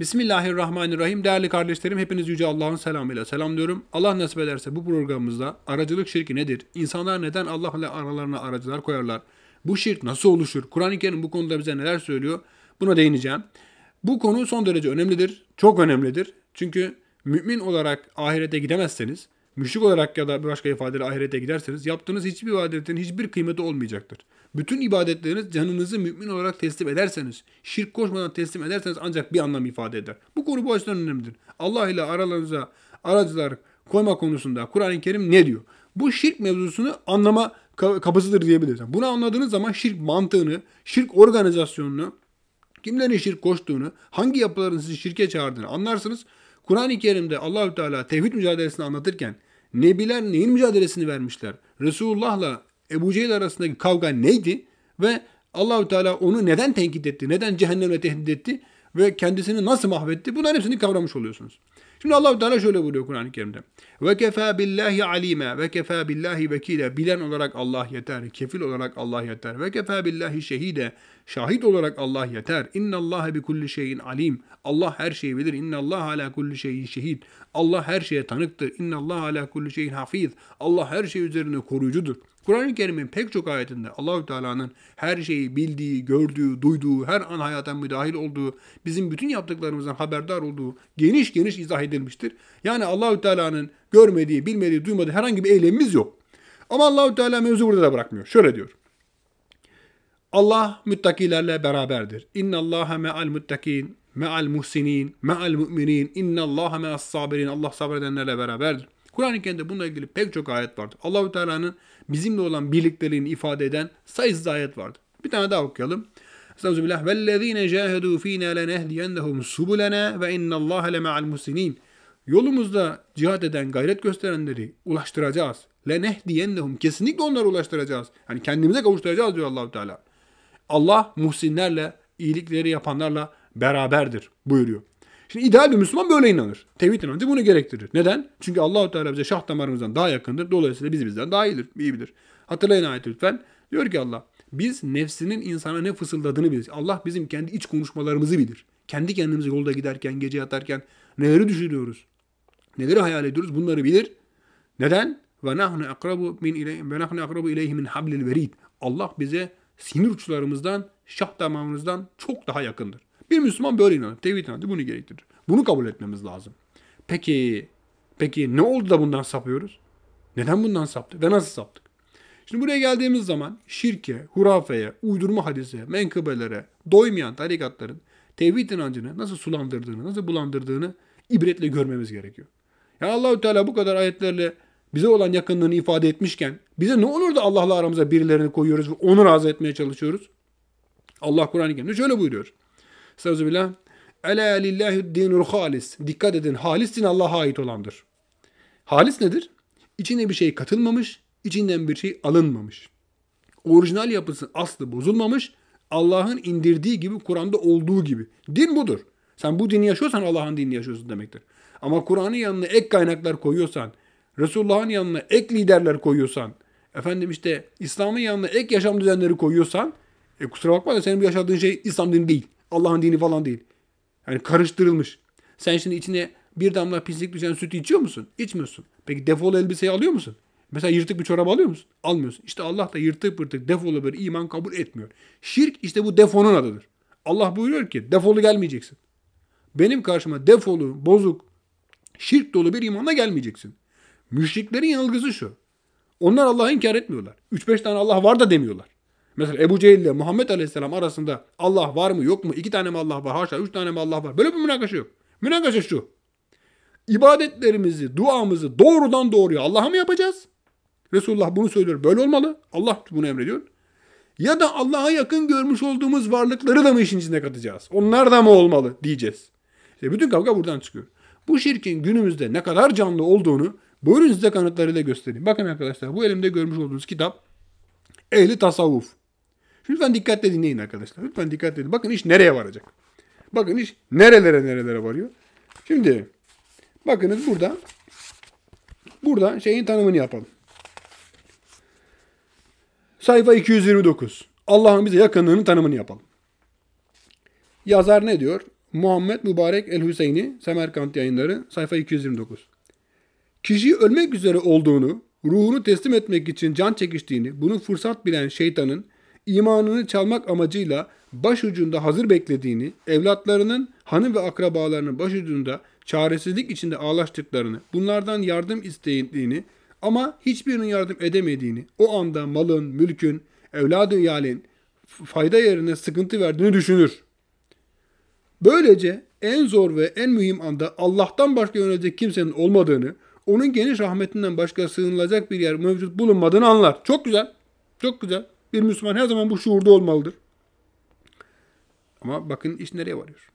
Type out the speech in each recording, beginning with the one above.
Bismillahirrahmanirrahim. Değerli kardeşlerim hepiniz Yüce Allah'ın selamıyla selamlıyorum. Allah nasip ederse bu programımızda aracılık şirki nedir? İnsanlar neden Allah ile aralarına aracılar koyarlar? Bu şirk nasıl oluşur? Kur'an-ı Kerim bu konuda bize neler söylüyor? Buna değineceğim. Bu konu son derece önemlidir. Çok önemlidir. Çünkü mümin olarak ahirete gidemezseniz, müşrik olarak ya da bir başka ifadeyle ahirete giderseniz yaptığınız hiçbir ibadetin hiçbir kıymeti olmayacaktır. Bütün ibadetleriniz canınızı mümin olarak teslim ederseniz, şirk koşmadan teslim ederseniz ancak bir anlam ifade eder. Bu konu bu açıdan önemlidir. Allah ile aralarınıza aracılar koyma konusunda Kur'an-ı Kerim ne diyor? Bu şirk mevzusunu anlama kapısıdır diyebiliriz. Bunu anladığınız zaman şirk mantığını, şirk organizasyonunu, kimlerin şirk koştuğunu, hangi yapıların sizi şirke çağırdığını anlarsınız. Kur'an-ı Kerim'de Allahü Teala tevhid mücadelesini anlatırken Nebiler neyin mücadelesini vermişler? Resulullah'la Ebu Cehil arasındaki kavga neydi? Ve Allahü Teala onu neden tenkit etti? Neden cehennemle tehdit etti? Ve kendisini nasıl mahvetti? Bunların hepsini kavramış oluyorsunuz. Şimdi Allahu Teala şöyle buyuruyor Kur'an-ı Kerim'de. Ve kefa billahi alime ve kefa billahi vekile. Bilen olarak Allah yeter. Kefil olarak Allah yeter. Ve kefa billahi şehide. Şahit olarak Allah yeter. İnna Allah bi kulli şeyin alim. Allah her şeyi bilir. İnna Allah ala kulli şeyin şehid. Allah her şeye tanıktır. İnna Allah ala kulli şeyin hafiz. Allah her şey üzerine koruyucudur. Kur'an-ı Kerim'in pek çok ayetinde Allahü Teala'nın her şeyi bildiği, gördüğü, duyduğu, her an hayata müdahil olduğu, bizim bütün yaptıklarımızdan haberdar olduğu geniş geniş izah edilmiştir. Yani Allahü Teala'nın görmediği, bilmediği, duymadığı herhangi bir eylemimiz yok. Ama Allahü Teala mevzu burada da bırakmıyor. Şöyle diyor. Allah müttakilerle beraberdir. İnna Allaha me'al müttakin, me'al muhsinin, me'al mu'minin, inna Allaha me'as sabirin. Allah sabredenlerle beraberdir. Kur'an-ı Kerim'de bununla ilgili pek çok ayet vardır. Allahü Teala'nın bizimle olan birlikteliğini ifade eden sayısız ayet vardı. Bir tane daha okuyalım. Estağfirullah. Vellezine cahedu fina lenehdiyennehum subulena ve innallaha lema'al muhsinin. Yolumuzda cihat eden, gayret gösterenleri ulaştıracağız. Lenehdiyennehum. Kesinlikle onları ulaştıracağız. Yani kendimize kavuşturacağız diyor Allahu Teala. Allah muhsinlerle, iyilikleri yapanlarla beraberdir buyuruyor. Şimdi ideal bir Müslüman böyle inanır. Tevhid inancı bunu gerektirir. Neden? Çünkü Allahu Teala bize şah damarımızdan daha yakındır. Dolayısıyla biz bizden daha iyidir, iyi bilir. Hatırlayın ayeti lütfen. Diyor ki Allah, biz nefsinin insana ne fısıldadığını biliriz. Allah bizim kendi iç konuşmalarımızı bilir. Kendi kendimizi yolda giderken, gece yatarken neleri düşünüyoruz? Neleri hayal ediyoruz? Bunları bilir. Neden? Ve nahnu akrabu min ileyhim ve nahnu akrabu ileyhi min hablil verid. Allah bize sinir uçlarımızdan, şah damarımızdan çok daha yakındır. Bir Müslüman böyle inanır. Tevhid inancı bunu gerektirir. Bunu kabul etmemiz lazım. Peki, peki ne oldu da bundan sapıyoruz? Neden bundan saptık ve nasıl saptık? Şimdi buraya geldiğimiz zaman şirke, hurafeye, uydurma hadise, menkıbelere, doymayan tarikatların tevhid inancını nasıl sulandırdığını, nasıl bulandırdığını ibretle görmemiz gerekiyor. Ya Allahü Teala bu kadar ayetlerle bize olan yakınlığını ifade etmişken bize ne olur da Allah'la aramıza birilerini koyuyoruz ve onu razı etmeye çalışıyoruz? Allah Kur'an-ı Kerim'de şöyle buyuruyor. Sözübillah. Ela lillahi dinul halis. Dikkat edin. Halis din Allah'a ait olandır. Halis nedir? İçine bir şey katılmamış, içinden bir şey alınmamış. Orijinal yapısı aslı bozulmamış. Allah'ın indirdiği gibi Kur'an'da olduğu gibi. Din budur. Sen bu dini yaşıyorsan Allah'ın dinini yaşıyorsun demektir. Ama Kur'an'ın yanına ek kaynaklar koyuyorsan, Resulullah'ın yanına ek liderler koyuyorsan, efendim işte İslam'ın yanına ek yaşam düzenleri koyuyorsan, e kusura bakma da senin bu yaşadığın şey İslam dini değil. Allah'ın dini falan değil. Yani karıştırılmış. Sen şimdi içine bir damla pislik düşen sütü içiyor musun? İçmiyorsun. Peki defol elbiseyi alıyor musun? Mesela yırtık bir çorap alıyor musun? Almıyorsun. İşte Allah da yırtık pırtık defolu bir iman kabul etmiyor. Şirk işte bu defonun adıdır. Allah buyuruyor ki defolu gelmeyeceksin. Benim karşıma defolu, bozuk, şirk dolu bir imanla gelmeyeceksin. Müşriklerin yanılgısı şu. Onlar Allah'ı inkar etmiyorlar. 3-5 tane Allah var da demiyorlar. Mesela Ebu Cehil ile Muhammed Aleyhisselam arasında Allah var mı yok mu? İki tane mi Allah var? Haşa üç tane mi Allah var? Böyle bir münakaşa yok. Münakaşa şu. İbadetlerimizi, duamızı doğrudan doğruya Allah'a mı yapacağız? Resulullah bunu söylüyor. Böyle olmalı. Allah bunu emrediyor. Ya da Allah'a yakın görmüş olduğumuz varlıkları da mı işin içine katacağız? Onlar da mı olmalı diyeceğiz. İşte bütün kavga buradan çıkıyor. Bu şirkin günümüzde ne kadar canlı olduğunu buyurun size kanıtlarıyla göstereyim. Bakın arkadaşlar bu elimde görmüş olduğunuz kitap Ehli Tasavvuf. Lütfen dikkatle dinleyin arkadaşlar. Lütfen dikkatle dinleyin. Bakın iş nereye varacak. Bakın iş nerelere nerelere varıyor. Şimdi bakınız burada burada şeyin tanımını yapalım. Sayfa 229. Allah'ın bize yakınlığının tanımını yapalım. Yazar ne diyor? Muhammed Mübarek El Hüseyin'i Semerkant yayınları sayfa 229. Kişi ölmek üzere olduğunu, ruhunu teslim etmek için can çekiştiğini, bunu fırsat bilen şeytanın imanını çalmak amacıyla başucunda hazır beklediğini, evlatlarının, hanım ve akrabalarının başucunda çaresizlik içinde ağlaştıklarını, bunlardan yardım isteyindiğini ama hiçbirinin yardım edemediğini, o anda malın, mülkün, evladın yalin fayda yerine sıkıntı verdiğini düşünür. Böylece en zor ve en mühim anda Allah'tan başka yönelecek kimsenin olmadığını, onun geniş rahmetinden başka sığınılacak bir yer mevcut bulunmadığını anlar. Çok güzel. Çok güzel. Bir Müslüman her zaman bu şuurda olmalıdır. Ama bakın iş nereye varıyor.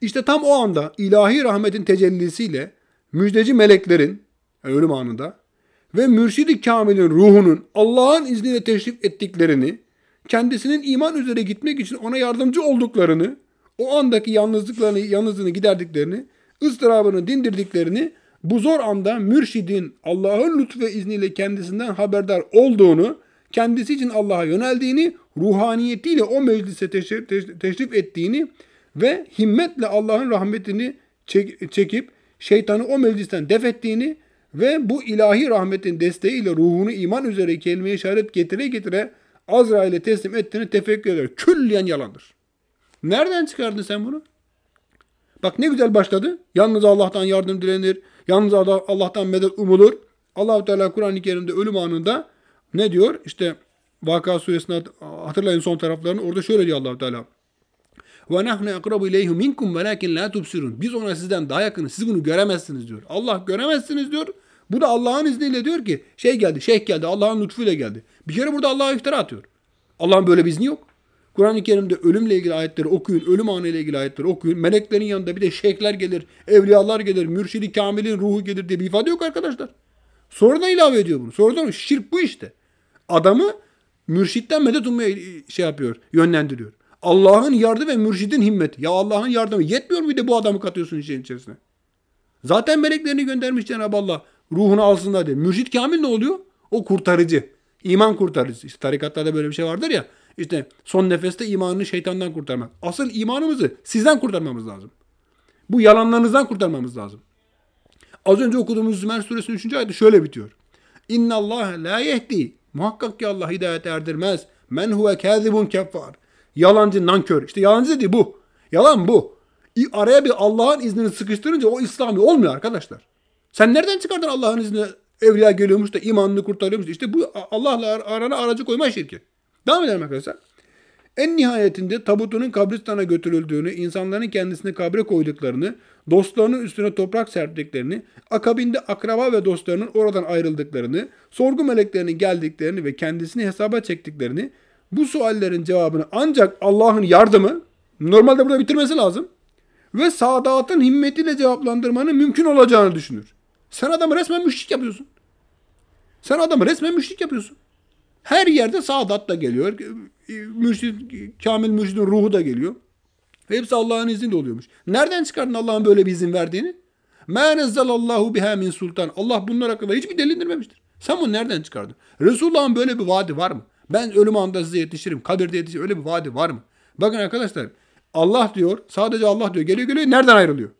İşte tam o anda ilahi rahmetin tecellisiyle müjdeci meleklerin yani ölüm anında ve mürşidi kamilin ruhunun Allah'ın izniyle teşrif ettiklerini, kendisinin iman üzere gitmek için ona yardımcı olduklarını, o andaki yalnızlıklarını, yalnızlığını giderdiklerini, ıstırabını dindirdiklerini, bu zor anda mürşidin Allah'ın lütfu ve izniyle kendisinden haberdar olduğunu kendisi için Allah'a yöneldiğini, ruhaniyetiyle o meclise teşrif, ettiğini ve himmetle Allah'ın rahmetini çekip şeytanı o meclisten def ettiğini ve bu ilahi rahmetin desteğiyle ruhunu iman üzere kelime-i getire getire Azrail'e teslim ettiğini tefekkür eder. Külliyen yalandır. Nereden çıkardın sen bunu? Bak ne güzel başladı. Yalnız Allah'tan yardım dilenir. Yalnız Allah'tan medet umulur. Allahu Teala Kur'an-ı Kerim'de ölüm anında ne diyor? İşte Vaka suresinde hatırlayın son taraflarını. Orada şöyle diyor Allahu Teala. Ve nahnu akrabu ileyhi minkum velakin la tubsirun. Biz ona sizden daha yakınız. Siz bunu göremezsiniz diyor. Allah göremezsiniz diyor. Bu da Allah'ın izniyle diyor ki şey geldi, şeyh geldi, Allah'ın lütfuyla geldi. Bir kere burada Allah'a iftira atıyor. Allah'ın böyle bir izni yok. Kur'an-ı Kerim'de ölümle ilgili ayetleri okuyun, ölüm anı ile ilgili ayetleri okuyun. Meleklerin yanında bir de şeyhler gelir, evliyalar gelir, mürşidi kamilin ruhu gelir diye bir ifade yok arkadaşlar. Sonradan ilave ediyor bunu. Sonradan şirk bu işte adamı mürşitten medet ummaya e, şey yapıyor, yönlendiriyor. Allah'ın yardımı ve mürşidin himmeti. Ya Allah'ın yardımı yetmiyor muydu bu adamı katıyorsun işin içerisine? Zaten meleklerini göndermiş Cenab-ı Allah ruhunu alsın diye. Mürşit kamil ne oluyor? O kurtarıcı. İman kurtarıcı. İşte tarikatlarda böyle bir şey vardır ya. İşte son nefeste imanını şeytandan kurtarmak. Asıl imanımızı sizden kurtarmamız lazım. Bu yalanlarınızdan kurtarmamız lazım. Az önce okuduğumuz Zümer suresinin 3. ayeti şöyle bitiyor. İnna Allah la yehdi Muhakkak ki Allah hidayet erdirmez. Men huve kâzibun keffar. Yalancı nankör. İşte yalancı dediği bu. Yalan bu. Araya bir Allah'ın iznini sıkıştırınca o İslami olmuyor arkadaşlar. Sen nereden çıkardın Allah'ın izni? Evliya geliyormuş da imanını kurtarıyormuş. İşte bu Allah'la arana aracı koyma şirki. Devam edelim arkadaşlar. En nihayetinde tabutunun kabristana götürüldüğünü, insanların kendisini kabre koyduklarını, dostlarının üstüne toprak serptiklerini, akabinde akraba ve dostlarının oradan ayrıldıklarını, sorgu meleklerinin geldiklerini ve kendisini hesaba çektiklerini, bu suallerin cevabını ancak Allah'ın yardımı, normalde burada bitirmesi lazım, ve sadatın himmetiyle cevaplandırmanın mümkün olacağını düşünür. Sen adamı resmen müşrik yapıyorsun. Sen adamı resmen müşrik yapıyorsun. Her yerde sadat da geliyor. E, mürşid, kamil mürşidin ruhu da geliyor. Hepsi Allah'ın izniyle oluyormuş. Nereden çıkardın Allah'ın böyle bir izin verdiğini? مَا نَزَّلَ اللّٰهُ بِهَا sultan. Allah bunlar hakkında hiçbir delil delildirmemiştir. Sen bunu nereden çıkardın? Resulullah'ın böyle bir vaadi var mı? Ben ölüm anda size yetişirim. Kabirde yetişirim. Öyle bir vaadi var mı? Bakın arkadaşlar Allah diyor. Sadece Allah diyor. Geliyor geliyor. Nereden ayrılıyor?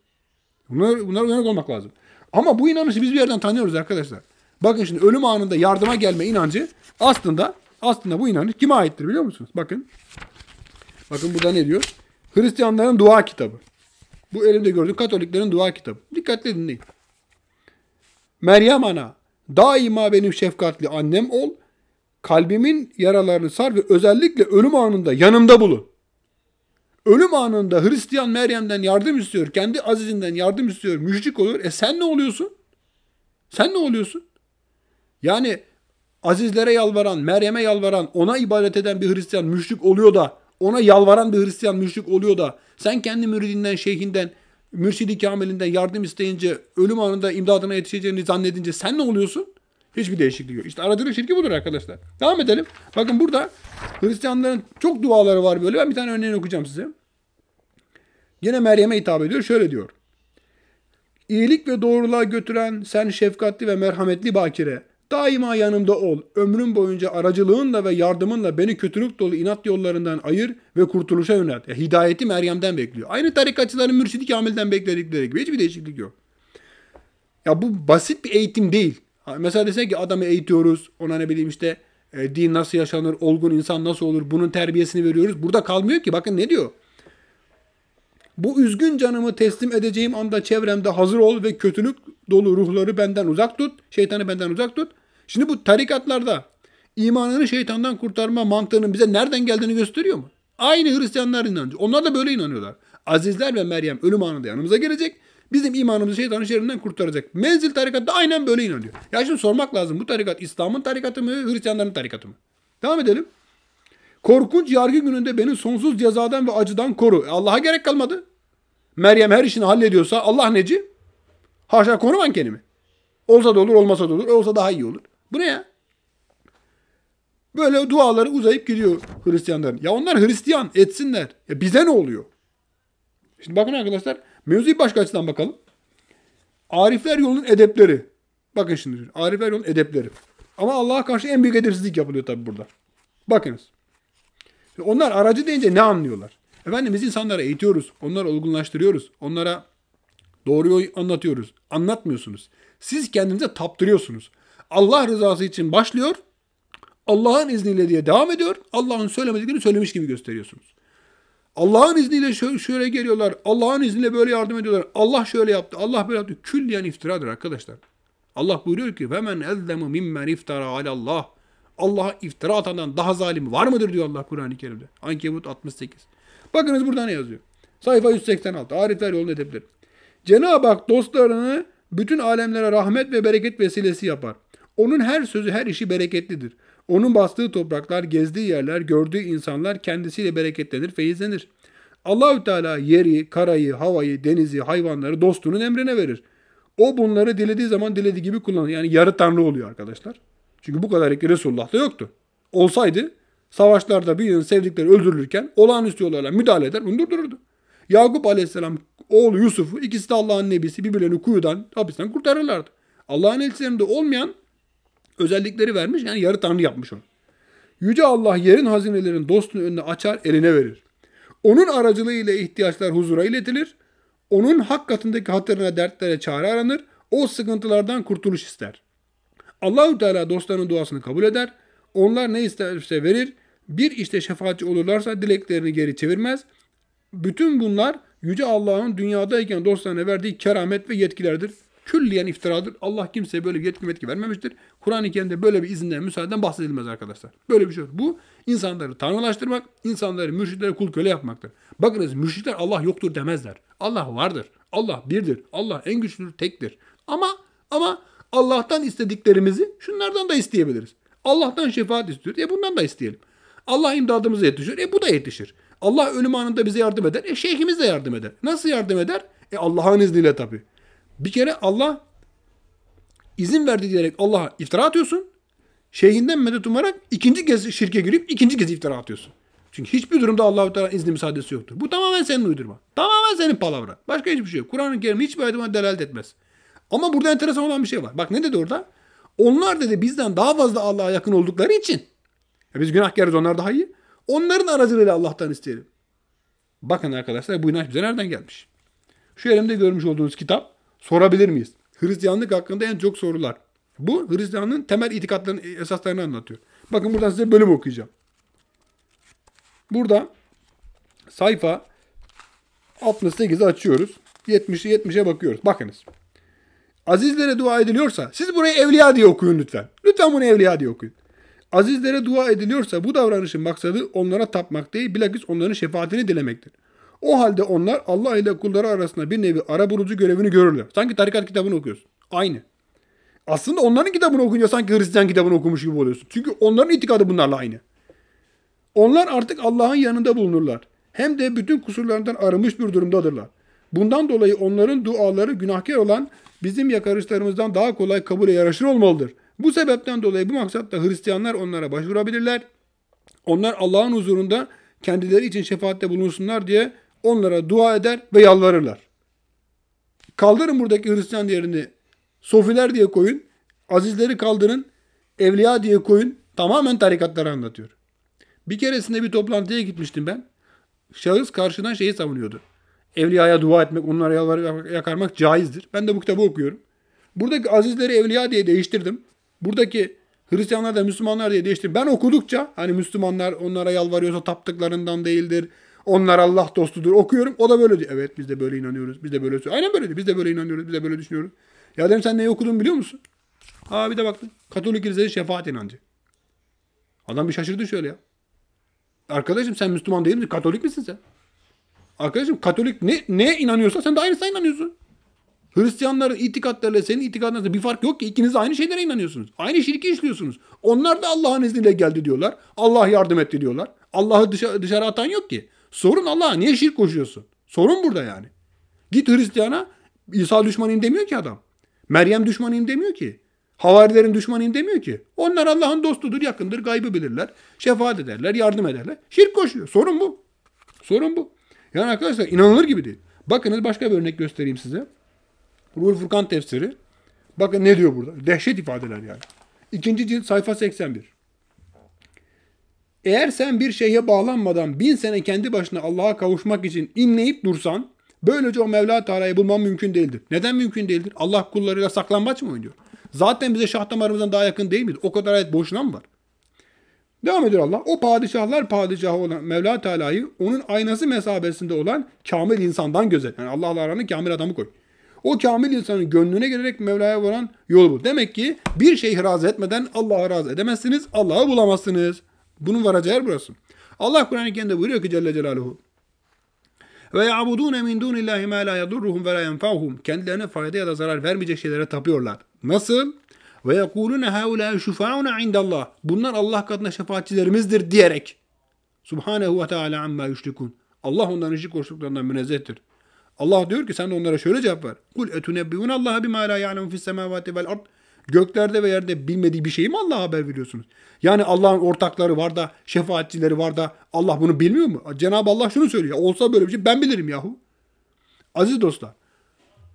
Bunlar, bunlar uyanık olmak lazım. Ama bu inanışı biz bir yerden tanıyoruz arkadaşlar. Bakın şimdi ölüm anında yardıma gelme inancı aslında aslında bu inanç kime aittir biliyor musunuz? Bakın. Bakın burada ne diyor? Hristiyanların dua kitabı. Bu elimde gördüğüm Katoliklerin dua kitabı. Dikkatli dinleyin. Meryem ana daima benim şefkatli annem ol. Kalbimin yaralarını sar ve özellikle ölüm anında yanımda bulun. Ölüm anında Hristiyan Meryem'den yardım istiyor. Kendi azizinden yardım istiyor. Müşrik oluyor. E sen ne oluyorsun? Sen ne oluyorsun? Yani azizlere yalvaran, Meryem'e yalvaran, ona ibadet eden bir Hristiyan müşrik oluyor da, ona yalvaran bir Hristiyan müşrik oluyor da, sen kendi müridinden, şeyhinden, mürşidi kamilinden yardım isteyince, ölüm anında imdadına yetişeceğini zannedince sen ne oluyorsun? Hiçbir değişiklik yok. İşte aracılık şirki budur arkadaşlar. Devam edelim. Bakın burada Hristiyanların çok duaları var böyle. Ben bir tane örneğini okuyacağım size. Yine Meryem'e hitap ediyor. Şöyle diyor. İyilik ve doğruluğa götüren sen şefkatli ve merhametli bakire. Daima yanımda ol. Ömrüm boyunca aracılığınla ve yardımınla beni kötülük dolu inat yollarından ayır ve kurtuluşa yönelt. E, hidayeti Meryem'den bekliyor. Aynı tarikatçıların mürşidi Kamil'den bekledikleri gibi hiçbir değişiklik yok. Ya bu basit bir eğitim değil. Mesela desek ki adamı eğitiyoruz. Ona ne bileyim işte e, din nasıl yaşanır, olgun insan nasıl olur, bunun terbiyesini veriyoruz. Burada kalmıyor ki. Bakın ne diyor? Bu üzgün canımı teslim edeceğim anda çevremde hazır ol ve kötülük dolu ruhları benden uzak tut. Şeytanı benden uzak tut. Şimdi bu tarikatlarda imanını şeytandan kurtarma mantığının bize nereden geldiğini gösteriyor mu? Aynı Hristiyanlar inancı. Onlar da böyle inanıyorlar. Azizler ve Meryem ölüm anında yanımıza gelecek. Bizim imanımızı şeytanın şerrinden kurtaracak. Menzil tarikat da aynen böyle inanıyor. Ya şimdi sormak lazım. Bu tarikat İslam'ın tarikatı mı, Hristiyanların tarikatı mı? Devam edelim. Korkunç yargı gününde beni sonsuz cezadan ve acıdan koru. E Allah'a gerek kalmadı. Meryem her işini hallediyorsa Allah neci? Haşa koruman kendimi. Olsa da olur, olmasa da olur. Olsa daha iyi olur. Bu ne ya? Böyle duaları uzayıp gidiyor Hristiyanların. Ya onlar Hristiyan etsinler. Ya bize ne oluyor? Şimdi bakın arkadaşlar mevzuyu başka açıdan bakalım. Arifler yolunun edepleri. Bakın şimdi Arifler yolunun edepleri. Ama Allah'a karşı en büyük edepsizlik yapılıyor tabi burada. Bakınız. Onlar aracı deyince ne anlıyorlar? Efendim biz insanları eğitiyoruz. Onları olgunlaştırıyoruz. Onlara doğruyu anlatıyoruz. Anlatmıyorsunuz. Siz kendinize taptırıyorsunuz. Allah rızası için başlıyor. Allah'ın izniyle diye devam ediyor. Allah'ın söylemediklerini söylemiş gibi gösteriyorsunuz. Allah'ın izniyle şöyle geliyorlar. Allah'ın izniyle böyle yardım ediyorlar. Allah şöyle yaptı. Allah böyle yaptı. Külliyen iftiradır arkadaşlar. Allah buyuruyor ki "Vemen ezzemu mimmen iftara Allah. Allah'a iftira atandan daha zalim var mıdır diyor Allah Kur'an-ı Kerim'de. Ankebut 68. Bakınız burada ne yazıyor? Sayfa 186. Arifler yolunu edebilir. Cenab-ı Hak dostlarını bütün alemlere rahmet ve bereket vesilesi yapar. Onun her sözü her işi bereketlidir. Onun bastığı topraklar, gezdiği yerler, gördüğü insanlar kendisiyle bereketlenir, feyizlenir. Allahü Teala yeri, karayı, havayı, denizi, hayvanları dostunun emrine verir. O bunları dilediği zaman dilediği gibi kullanır. Yani yarı tanrı oluyor arkadaşlar. Çünkü bu kadar ekli Resulullah'ta yoktu. Olsaydı savaşlarda birinin sevdikleri öldürülürken olağanüstü olayla müdahale eder bunu durdururdu. Yakup aleyhisselam oğlu Yusuf'u ikisi de Allah'ın nebisi birbirlerini kuyudan hapisten kurtarırlardı. Allah'ın elçilerinde olmayan özellikleri vermiş. Yani yarı tanrı yapmış onu. Yüce Allah yerin hazinelerin dostun önüne açar eline verir. Onun aracılığıyla ihtiyaçlar huzura iletilir. Onun hak katındaki hatırına dertlere çare aranır. O sıkıntılardan kurtuluş ister. Allahu Teala dostlarının duasını kabul eder. Onlar ne isterse verir. Bir işte şefaatçi olurlarsa dileklerini geri çevirmez. Bütün bunlar Yüce Allah'ın dünyadayken dostlarına verdiği keramet ve yetkilerdir külliyen iftiradır. Allah kimseye böyle bir yetki metki vermemiştir. Kur'an-ı Kerim'de böyle bir izinden, müsaaden bahsedilmez arkadaşlar. Böyle bir şey yok. Bu insanları tanrılaştırmak, insanları mürşitlere kul köle yapmaktır. Bakınız müşrikler Allah yoktur demezler. Allah vardır. Allah birdir. Allah en güçlüdür, tektir. Ama ama Allah'tan istediklerimizi şunlardan da isteyebiliriz. Allah'tan şefaat istiyor. E bundan da isteyelim. Allah imdadımıza yetişir. E bu da yetişir. Allah ölüm anında bize yardım eder. E şeyhimiz de yardım eder. Nasıl yardım eder? E Allah'ın izniyle tabii. Bir kere Allah izin verdi diyerek Allah'a iftira atıyorsun. Şeyhinden medet umarak ikinci kez şirke girip ikinci kez iftira atıyorsun. Çünkü hiçbir durumda Allahu Teala izni müsaadesi yoktur. Bu tamamen senin uydurma. Tamamen senin palavra. Başka hiçbir şey yok. Kur'an-ı Kerim hiçbir ayetime delalet etmez. Ama burada enteresan olan bir şey var. Bak ne dedi orada? Onlar dedi bizden daha fazla Allah'a yakın oldukları için. Ya biz günahkarız onlar daha iyi. Onların aracılığıyla Allah'tan isteyelim. Bakın arkadaşlar bu inanç bize nereden gelmiş? Şu elimde görmüş olduğunuz kitap sorabilir miyiz? Hristiyanlık hakkında en çok sorular. Bu Hristiyanlığın temel itikatlarının e, esaslarını anlatıyor. Bakın buradan size bölüm okuyacağım. Burada sayfa 68'i açıyoruz. 70'i 70'e bakıyoruz. Bakınız. Azizlere dua ediliyorsa siz burayı evliya diye okuyun lütfen. Lütfen bunu evliya diye okuyun. Azizlere dua ediliyorsa bu davranışın maksadı onlara tapmak değil bilakis onların şefaatini dilemektir. O halde onlar Allah ile kulları arasında bir nevi ara burucu görevini görürler. Sanki tarikat kitabını okuyorsun. Aynı. Aslında onların kitabını okunca sanki Hristiyan kitabını okumuş gibi oluyorsun. Çünkü onların itikadı bunlarla aynı. Onlar artık Allah'ın yanında bulunurlar. Hem de bütün kusurlarından arınmış bir durumdadırlar. Bundan dolayı onların duaları günahkar olan bizim yakarışlarımızdan daha kolay kabule yaraşır olmalıdır. Bu sebepten dolayı bu maksatla Hristiyanlar onlara başvurabilirler. Onlar Allah'ın huzurunda kendileri için şefaatte bulunsunlar diye onlara dua eder ve yalvarırlar. Kaldırın buradaki Hristiyan yerini. Sofiler diye koyun. Azizleri kaldırın. Evliya diye koyun. Tamamen tarikatları anlatıyor. Bir keresinde bir toplantıya gitmiştim ben. Şahıs karşıdan şeyi savunuyordu. Evliyaya dua etmek, onlara yalvarıp yakarmak caizdir. Ben de bu kitabı okuyorum. Buradaki azizleri evliya diye değiştirdim. Buradaki Hristiyanlar da Müslümanlar diye değiştirdim. Ben okudukça hani Müslümanlar onlara yalvarıyorsa taptıklarından değildir. Onlar Allah dostudur okuyorum. O da böyle diyor. Evet biz de böyle inanıyoruz. Biz de böyle Aynen böyle diyor. Biz de böyle inanıyoruz. Biz de böyle düşünüyoruz. Ya dedim sen neyi okudun biliyor musun? Aa bir de baktın. Katolik kilisede şefaat inancı. Adam bir şaşırdı şöyle ya. Arkadaşım sen Müslüman değil misin? Katolik misin sen? Arkadaşım Katolik ne, ne inanıyorsa sen de aynısına inanıyorsun. Hristiyanların itikatlarıyla senin itikadınızda bir fark yok ki. İkiniz de aynı şeylere inanıyorsunuz. Aynı şirki işliyorsunuz. Onlar da Allah'ın izniyle geldi diyorlar. Allah yardım etti diyorlar. Allah'ı dışarı, dışarı atan yok ki. Sorun Allah'a niye şirk koşuyorsun? Sorun burada yani. Git Hristiyana İsa düşmanıyım demiyor ki adam. Meryem düşmanıyım demiyor ki. Havarilerin düşmanıyım demiyor ki. Onlar Allah'ın dostudur, yakındır, gaybı bilirler. Şefaat ederler, yardım ederler. Şirk koşuyor. Sorun bu. Sorun bu. Yani arkadaşlar inanılır gibi değil. Bakınız başka bir örnek göstereyim size. Ruhul Furkan tefsiri. Bakın ne diyor burada. Dehşet ifadeler yani. İkinci cilt sayfa 81. Eğer sen bir şeye bağlanmadan bin sene kendi başına Allah'a kavuşmak için inleyip dursan böylece o Mevla Teala'yı bulman mümkün değildir. Neden mümkün değildir? Allah kullarıyla saklanmaç mı oynuyor? Zaten bize şah damarımızdan daha yakın değil miydi? O kadar ayet boşuna mı var? Devam ediyor Allah. O padişahlar padişahı olan Mevla Teala'yı onun aynası mesabesinde olan kamil insandan gözet. Yani Allah aranı kamil adamı koy. O kamil insanın gönlüne girerek Mevla'ya varan yol bu. Demek ki bir şey razı etmeden Allah'a razı edemezsiniz, Allah'ı bulamazsınız. Bunun varacağı yer burası. Allah Kur'an-ı Kerim'de buyuruyor ki Celle Celaluhu ve ya'budun min dunillahi ma la yadurruhum ve la yenfa'uhum. Kendilerine fayda ya da zarar vermeyecek şeylere tapıyorlar. Nasıl? Ve yekulune haula şufauna indallah. Bunlar Allah katında şefaatçilerimizdir diyerek. Subhanahu ve taala amma yüşrikun. Allah onların şirk koştuklarından münezzehtir. Allah diyor ki sen de onlara şöyle cevap ver. Kul etunebbiun Allah bima la ya'lemu fis semavati vel ard. Göklerde ve yerde bilmediği bir şeyi mi Allah'a haber veriyorsunuz? Yani Allah'ın ortakları var da, şefaatçileri var da Allah bunu bilmiyor mu? Cenab-ı Allah şunu söylüyor. Olsa böyle bir şey ben bilirim yahu. Aziz dostlar,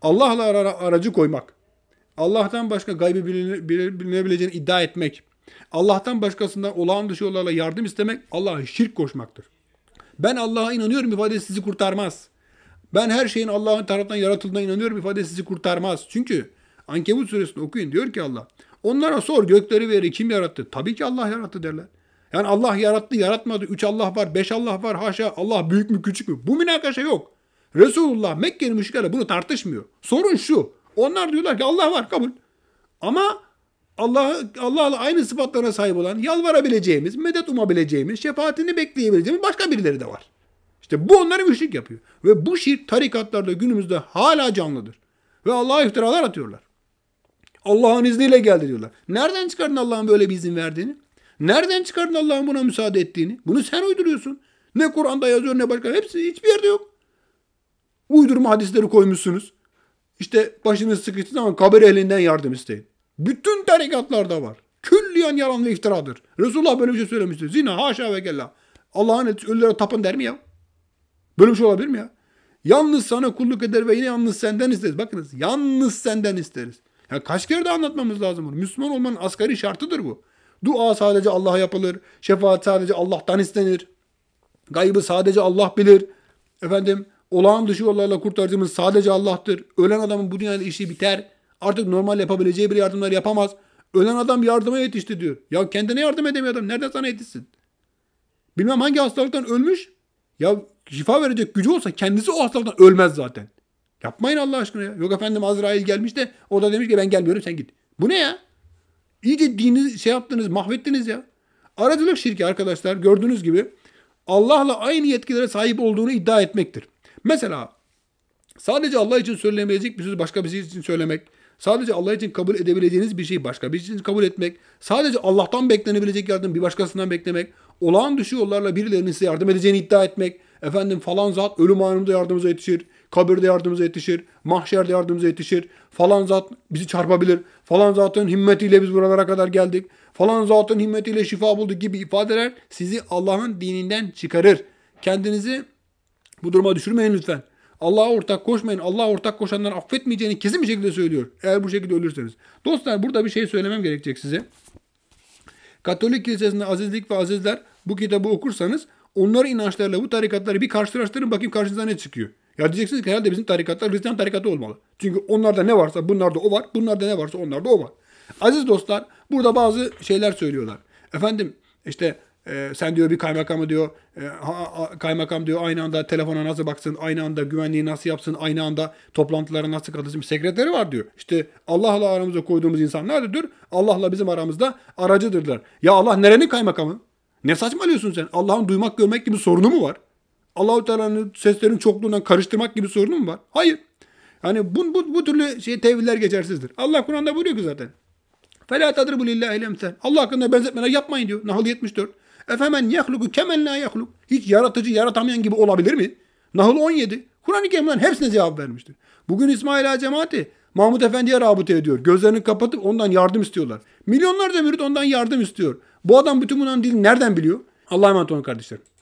Allah'la ara, aracı koymak, Allah'tan başka gaybı bilinebileceğini iddia etmek, Allah'tan başkasından olağan dışı yollarla yardım istemek Allah'a şirk koşmaktır. Ben Allah'a inanıyorum ifadesi sizi kurtarmaz. Ben her şeyin Allah'ın tarafından yaratıldığına inanıyorum ifadesi sizi kurtarmaz. Çünkü Ankebut suresini okuyun diyor ki Allah. Onlara sor gökleri ve yeri kim yarattı? Tabii ki Allah yarattı derler. Yani Allah yarattı yaratmadı. Üç Allah var, beş Allah var haşa. Allah büyük mü küçük mü? Bu münakaşa yok. Resulullah Mekke'li müşriklerle bunu tartışmıyor. Sorun şu. Onlar diyorlar ki Allah var kabul. Ama Allah Allah'la aynı sıfatlara sahip olan, yalvarabileceğimiz, medet umabileceğimiz, şefaatini bekleyebileceğimiz başka birileri de var. İşte bu onları müşrik yapıyor. Ve bu şirk tarikatlarda günümüzde hala canlıdır. Ve Allah'a iftiralar atıyorlar. Allah'ın izniyle geldi diyorlar. Nereden çıkardın Allah'ın böyle bir izin verdiğini? Nereden çıkardın Allah'ın buna müsaade ettiğini? Bunu sen uyduruyorsun. Ne Kur'an'da yazıyor ne başka. Hepsi hiçbir yerde yok. Uydurma hadisleri koymuşsunuz. İşte başınız sıkıştı zaman kabir ehlinden yardım isteyin. Bütün tarikatlarda var. Külliyen yalan ve iftiradır. Resulullah böyle bir şey söylemiştir. Zina haşa ve kella. Allah'ın elçisi ölülere tapın der mi ya? Böyle bir şey olabilir mi ya? Yalnız sana kulluk eder ve yine yalnız senden isteriz. Bakınız yalnız senden isteriz. Ya kaç kere de anlatmamız lazım bunu. Müslüman olmanın asgari şartıdır bu. Dua sadece Allah'a yapılır. Şefaat sadece Allah'tan istenir. Gaybı sadece Allah bilir. Efendim olağan dışı yollarla kurtarıcımız sadece Allah'tır. Ölen adamın bu dünyada işi biter. Artık normal yapabileceği bir yardımlar yapamaz. Ölen adam yardıma yetişti diyor. Ya kendine yardım edemiyor adam. Nereden sana yetişsin? Bilmem hangi hastalıktan ölmüş. Ya şifa verecek gücü olsa kendisi o hastalıktan ölmez zaten. Yapmayın Allah aşkına ya. Yok efendim Azrail gelmiş de o da demiş ki ben gelmiyorum sen git. Bu ne ya? İyice dini şey yaptınız, mahvettiniz ya. Aracılık şirki arkadaşlar gördüğünüz gibi Allah'la aynı yetkilere sahip olduğunu iddia etmektir. Mesela sadece Allah için söylenebilecek bir sözü başka birisi şey için söylemek, sadece Allah için kabul edebileceğiniz bir şeyi başka birisi şey için kabul etmek, sadece Allah'tan beklenebilecek yardım bir başkasından beklemek, olağan dışı yollarla birilerinin size yardım edeceğini iddia etmek, efendim falan zat ölüm anında yardımımıza yetişir, kabirde yardımımıza yetişir, mahşerde yardımımıza yetişir, falan zat bizi çarpabilir, falan zatın himmetiyle biz buralara kadar geldik, falan zatın himmetiyle şifa bulduk gibi ifadeler sizi Allah'ın dininden çıkarır. Kendinizi bu duruma düşürmeyin lütfen. Allah'a ortak koşmayın. Allah'a ortak koşanları affetmeyeceğini kesin bir şekilde söylüyor. Eğer bu şekilde ölürseniz. Dostlar burada bir şey söylemem gerekecek size. Katolik kilisesinde azizlik ve azizler bu kitabı okursanız onların inançlarıyla bu tarikatları bir karşılaştırın bakayım karşınıza ne çıkıyor. Ya diyeceksiniz ki herhalde bizim tarikatlar Hristiyan tarikatı olmalı. Çünkü onlarda ne varsa bunlarda o var. Bunlarda ne varsa onlarda o var. Aziz dostlar burada bazı şeyler söylüyorlar. Efendim işte e, sen diyor bir kaymakamı diyor e, ha, ha, kaymakam diyor aynı anda telefona nasıl baksın, aynı anda güvenliği nasıl yapsın, aynı anda toplantılara nasıl katılsın. Sekreteri var diyor. İşte Allah'la aramıza koyduğumuz insanlardır. Allah'la bizim aramızda aracıdırlar. Ya Allah nerenin kaymakamı? Ne saçmalıyorsun sen? Allah'ın duymak görmek gibi sorunu mu var? Allahu Teala'nın seslerin çokluğundan karıştırmak gibi sorunum var? Hayır. Yani bu, bu, bu türlü şey, teviller geçersizdir. Allah Kur'an'da buyuruyor ki zaten. فَلَا تَدْرِبُ لِلّٰهِ الْاَمْثَلِ Allah hakkında benzetmeler yapmayın diyor. Nahl 74. Efemen yahluku kemen la yahluk. Hiç yaratıcı yaratamayan gibi olabilir mi? Nahl 17. Kur'an-ı Kerim'den hepsine cevap vermiştir. Bugün İsmaila cemaati Mahmut Efendi'ye rabıta ediyor. Gözlerini kapatıp ondan yardım istiyorlar. Milyonlarca mürit ondan yardım istiyor. Bu adam bütün bunların dilini nereden biliyor? Allah'a emanet olun kardeşlerim.